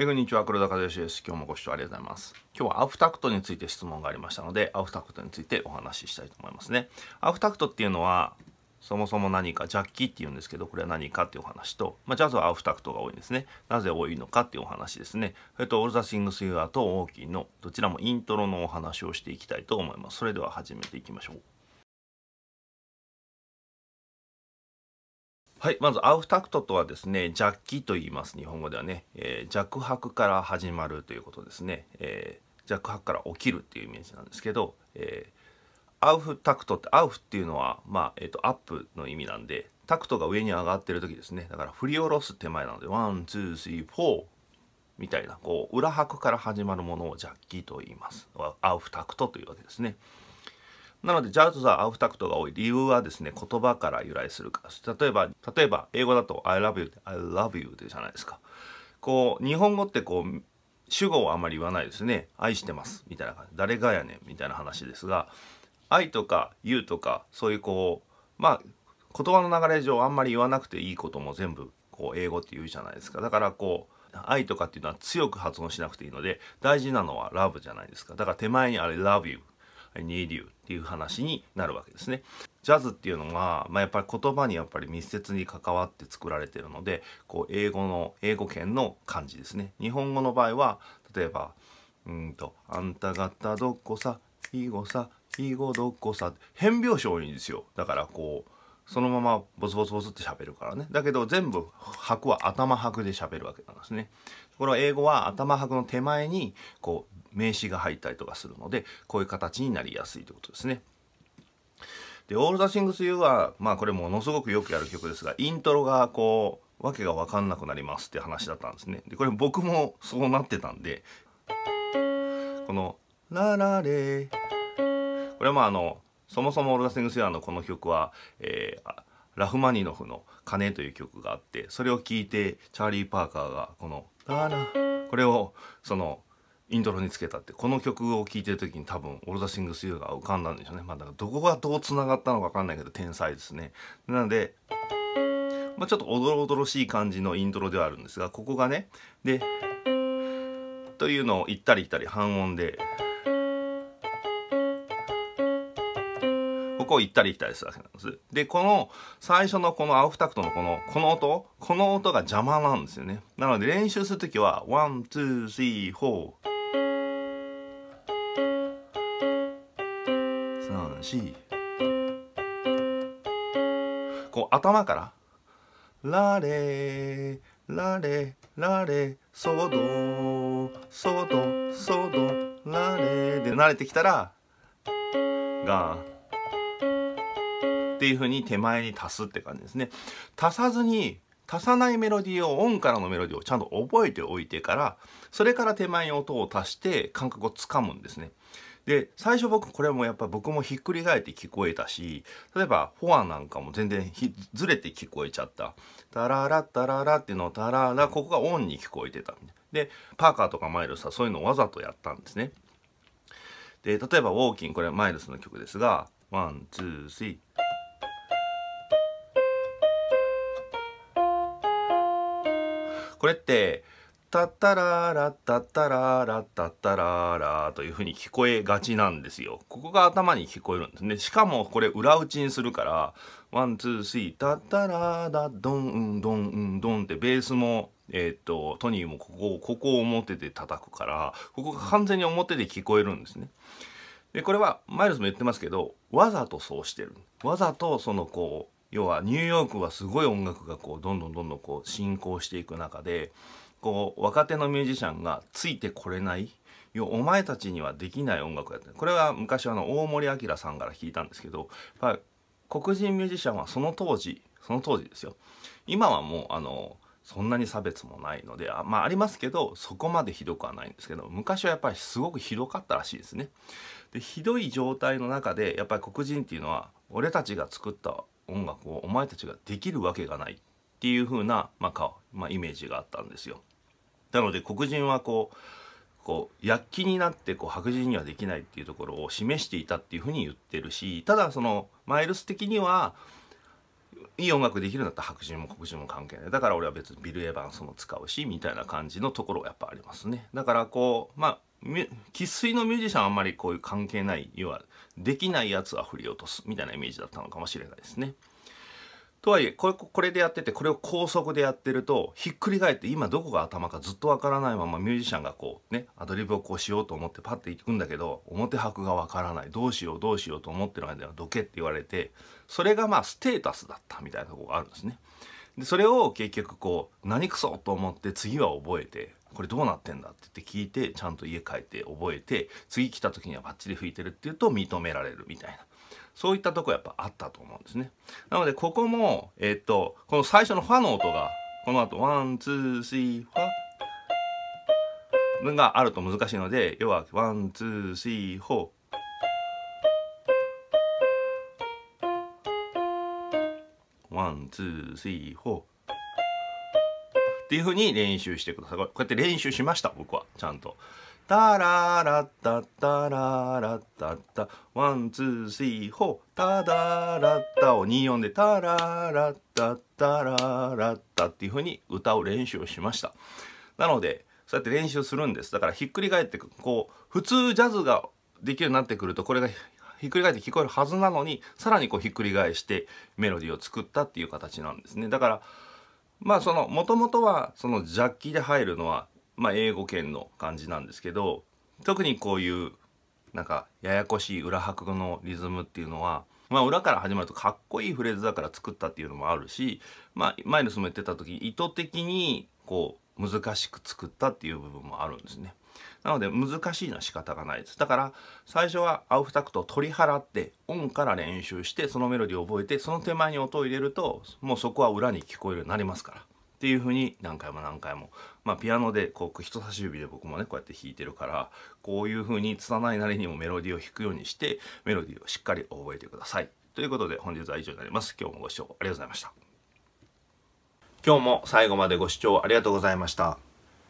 えー、こんにちは、黒田和義です。今日もご視聴ありがとうございます。今日はアフタクトについて質問がありましたので、アフタクトについてお話ししたいと思いますね。アフタクトっていうのは、そもそも何かジャッキーっていうんですけどこれは何かっていうお話と、まあ、ジャズはアフタクトが多いんですねなぜ多いのかっていうお話ですねそれとオールザシングスユアとオーキーのどちらもイントロのお話をしていきたいと思いますそれでは始めていきましょうはい、まずアウフタクトとはですね、ジャッキと言います、日本語ではね、えー、弱白から始まるということですね、えー、弱白から起きるっていうイメージなんですけど、えー、アウフタクトって、アウフっていうのは、まあ、えっ、ー、と、アップの意味なんで、タクトが上に上がってる時ですね、だから振り下ろす手前なので、ワン、ツー、スリー、フォーみたいな、こう、裏拍から始まるものをジャッキと言います。アウフタクトというわけですね。なのでジャズはアウフタクトが多い理由はですね言葉から由来するから例えば例えば英語だと I love you I love you じゃないですかこう日本語ってこう主語をあまり言わないですね愛してますみたいな感じ誰がやねんみたいな話ですが愛とか言うとかそういうこうまあ言葉の流れ上あんまり言わなくていいことも全部こう英語って言うじゃないですかだからこう愛とかっていうのは強く発音しなくていいので大事なのは love じゃないですかだから手前にあれ love you need you っていう話になるわけですね。ジャズっていうのが、まあ、やっぱり言葉にやっぱり密接に関わって作られてるのでこう英語の英語圏の漢字ですね。日本語の場合は例えば「うんとあんた方どこさいいごさいいごどこさ」変拍子多いんですよ。だからこうそのままボツボツボツって喋るからねだけど全部白は頭白で喋るわけなんですねこれは英語は頭白の手前にこう名詞が入ったりとかするのでこういう形になりやすいということですねで「All the Things You は」まあこれものすごくよくやる曲ですがイントロがこうわけが分かんなくなりますって話だったんですねでこれ僕もそうなってたんでこの「ララレ」これはまああのそもそもオルダセングスヤーのこの曲は、えー、ラフマニノフの「鐘」という曲があってそれを聴いてチャーリー・パーカーがこの「ダーこれをそのイントロにつけたってこの曲を聴いてる時に多分「オルダ・シングス・ユー」が浮かんだんでしょうね、まあ、だからどこがどうつながったのか分かんないけど天才ですね。なので、まあ、ちょっとおどろおどろしい感じのイントロではあるんですがここがねでというのを行ったり来たり半音で。こう行ったり来たりするわけなんです。で、この最初のこのアウフタクトのこの、この音、この音が邪魔なんですよね。なので練習するときは、ワン、ツー、スリー、フォー。三、四。こう頭から、ラレー、ラレー、ラレー、ソード、ソード、ソード、ラレーで慣れてきたら、がっていう風に手前に足すって感じですね足さずに足さないメロディーをオンからのメロディーをちゃんと覚えておいてからそれから手前に音を足して感覚をつかむんですねで最初僕これもやっぱ僕もひっくり返って聞こえたし例えばフォアなんかも全然ずれて聞こえちゃったタララタララっていうのをタララここがオンに聞こえてたでパーカーとかマイルスはそういうのをわざとやったんですねで例えばウォーキンこれはマイルスの曲ですがワンツースリーこれってタッタラーラタッタラーラタッタララというふうに聞こえがちなんですよ。ここが頭に聞こえるんですね。しかもこれ裏打ちにするから、ワン、ツー、スリー、タッタラーダ、ドン、うん、ドン、ん、ドンってベースも、えっ、と、トニーもここ、ここを表で叩くから、ここが完全に表で聞こえるんですね。で、これはマイルスも言ってますけど、わざとそうしてる。わざとそのこう、要はニューヨークはすごい音楽がこうどんどんどんどんこう進行していく中でこう若手のミュージシャンがついてこれない要お前たちにはできない音楽やってこれは昔あの大森明さんから聞いたんですけど黒人ミュージシャンはその当時その当時ですよ今はもうあのそんなに差別もないのであまあありますけどそこまでひどくはないんですけど昔はやっぱりすごくひどかったらしいですね。でひどい状態の中でやっぱり黒人っていうのは俺たちが作った音楽をお前たちができるわけがないっていう風なまあまあ、イメージがあったんですよ。なので黒人はこうこう躍起になってこう白人にはできないっていうところを示していたっていうふうに言ってるしただそのマイルス的にはいい音楽できるんだったら白人も黒人も関係ないだから俺は別にビル・エヴァンスも使うしみたいな感じのところがやっぱありますねだからこうまあ生粋のミュージシャンあんまりこういう関係ない要はできないやつは振り落とすみたいなイメージだったのかもしれないですね。とはいえこれこれでやっててこれを高速でやってるとひっくり返って今どこが頭かずっとわからないままミュージシャンがこうねアドリブをこうしようと思ってパッていくんだけど表拍がわからないどうしようどうしようと思ってる間はどけって言われてそれがまあステータスだったみたいなとこがあるんですね。でそれを結局こう何くそと思って次は覚えてこれどうなってんだって言って聞いてちゃんと家帰って覚えて次来た時にはバッチリ吹いてるっていうと認められるみたいなそういったとこやっぱあったと思うんですねなのでここもえー、っとこの最初のファの音がこの後ワンツースリーファがあると難しいので要はワンツースリーフォーワンツースリーフォーっていうふうに練習してください。こうやって練習しました、僕は。ちゃんと。タラらタタラらタタワンツースリーホータダラッタを24でタラらタタラらタっていうふうに歌う練習をしましたなのでそうやって練習するんですだからひっくり返ってこう普通ジャズができるようになってくるとこれがひっくり返って聞こえるはずなのにさらにこうひっくり返してメロディーを作ったっていう形なんですねだからまあそのもともとはそのジャッキで入るのは、まあ、英語圏の感じなんですけど特にこういうなんかややこしい裏拍のリズムっていうのは、まあ、裏から始まるとかっこいいフレーズだから作ったっていうのもあるし、まあ、前の進めてた時意図的にこう難しく作ったっていう部分もあるんですね。なので難しいのは仕方がないです。だから最初はアウフタクトを取り払って音から練習してそのメロディーを覚えてその手前に音を入れるともうそこは裏に聞こえるようになりますから。っていうふうに何回も何回もまあピアノでこう人差し指で僕もねこうやって弾いてるからこういうふうに拙いなりにもメロディーを弾くようにしてメロディーをしっかり覚えてください。ということで本日は以上になります。今日もご視聴ありがとうございました。今日も最後までご視聴ありがとうございました。